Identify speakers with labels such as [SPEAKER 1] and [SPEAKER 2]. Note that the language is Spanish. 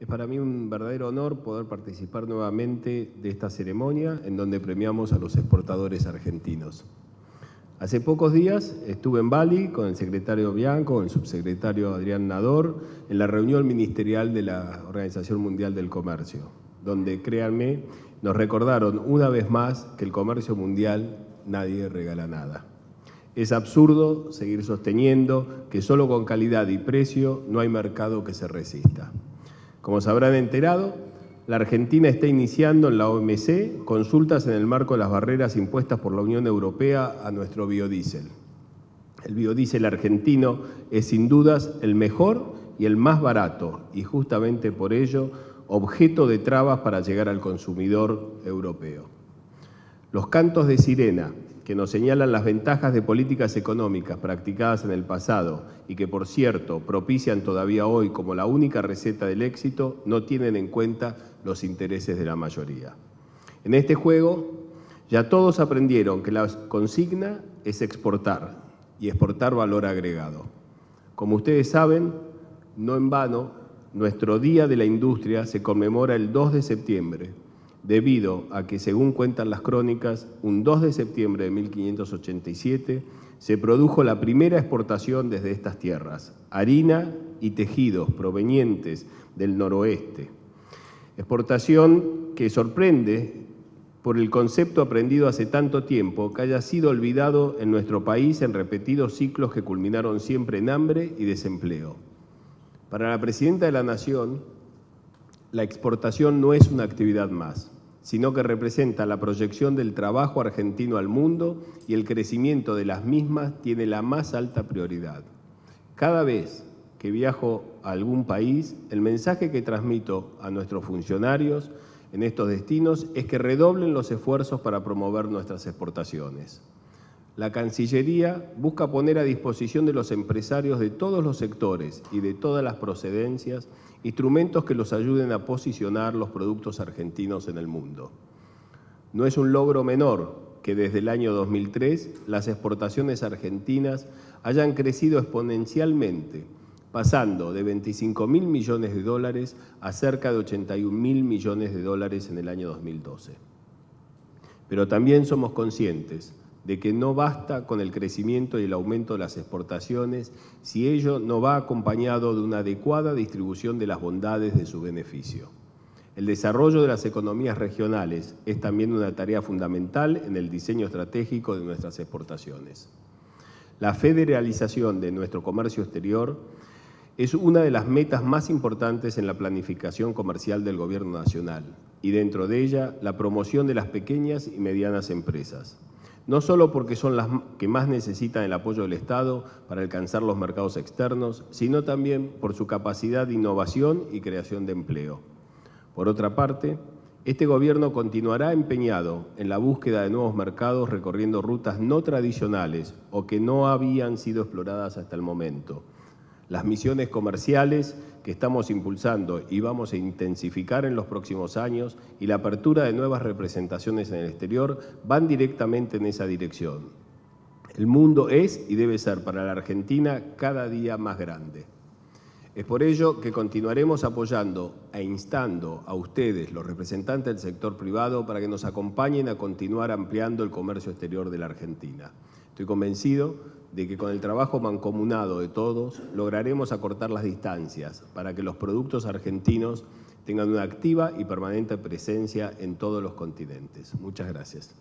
[SPEAKER 1] Es para mí un verdadero honor poder participar nuevamente de esta ceremonia en donde premiamos a los exportadores argentinos. Hace pocos días estuve en Bali con el secretario Bianco, el subsecretario Adrián Nador, en la reunión ministerial de la Organización Mundial del Comercio, donde, créanme, nos recordaron una vez más que el comercio mundial nadie regala nada. Es absurdo seguir sosteniendo que solo con calidad y precio no hay mercado que se resista. Como se habrán enterado, la Argentina está iniciando en la OMC consultas en el marco de las barreras impuestas por la Unión Europea a nuestro biodiesel. El biodiesel argentino es sin dudas el mejor y el más barato y justamente por ello objeto de trabas para llegar al consumidor europeo. Los cantos de sirena que nos señalan las ventajas de políticas económicas practicadas en el pasado y que, por cierto, propician todavía hoy como la única receta del éxito, no tienen en cuenta los intereses de la mayoría. En este juego, ya todos aprendieron que la consigna es exportar y exportar valor agregado. Como ustedes saben, no en vano, nuestro Día de la Industria se conmemora el 2 de septiembre, debido a que, según cuentan las crónicas, un 2 de septiembre de 1587 se produjo la primera exportación desde estas tierras, harina y tejidos provenientes del noroeste. Exportación que sorprende por el concepto aprendido hace tanto tiempo que haya sido olvidado en nuestro país en repetidos ciclos que culminaron siempre en hambre y desempleo. Para la Presidenta de la Nación, la exportación no es una actividad más, sino que representa la proyección del trabajo argentino al mundo y el crecimiento de las mismas tiene la más alta prioridad. Cada vez que viajo a algún país, el mensaje que transmito a nuestros funcionarios en estos destinos es que redoblen los esfuerzos para promover nuestras exportaciones. La Cancillería busca poner a disposición de los empresarios de todos los sectores y de todas las procedencias instrumentos que los ayuden a posicionar los productos argentinos en el mundo. No es un logro menor que desde el año 2003 las exportaciones argentinas hayan crecido exponencialmente, pasando de 25 mil millones de dólares a cerca de 81 mil millones de dólares en el año 2012. Pero también somos conscientes de que no basta con el crecimiento y el aumento de las exportaciones si ello no va acompañado de una adecuada distribución de las bondades de su beneficio. El desarrollo de las economías regionales es también una tarea fundamental en el diseño estratégico de nuestras exportaciones. La federalización de nuestro comercio exterior es una de las metas más importantes en la planificación comercial del Gobierno Nacional y dentro de ella la promoción de las pequeñas y medianas empresas no solo porque son las que más necesitan el apoyo del Estado para alcanzar los mercados externos, sino también por su capacidad de innovación y creación de empleo. Por otra parte, este gobierno continuará empeñado en la búsqueda de nuevos mercados recorriendo rutas no tradicionales o que no habían sido exploradas hasta el momento las misiones comerciales que estamos impulsando y vamos a intensificar en los próximos años y la apertura de nuevas representaciones en el exterior van directamente en esa dirección. El mundo es y debe ser para la Argentina cada día más grande. Es por ello que continuaremos apoyando e instando a ustedes, los representantes del sector privado, para que nos acompañen a continuar ampliando el comercio exterior de la Argentina. Estoy convencido de que con el trabajo mancomunado de todos lograremos acortar las distancias para que los productos argentinos tengan una activa y permanente presencia en todos los continentes. Muchas gracias.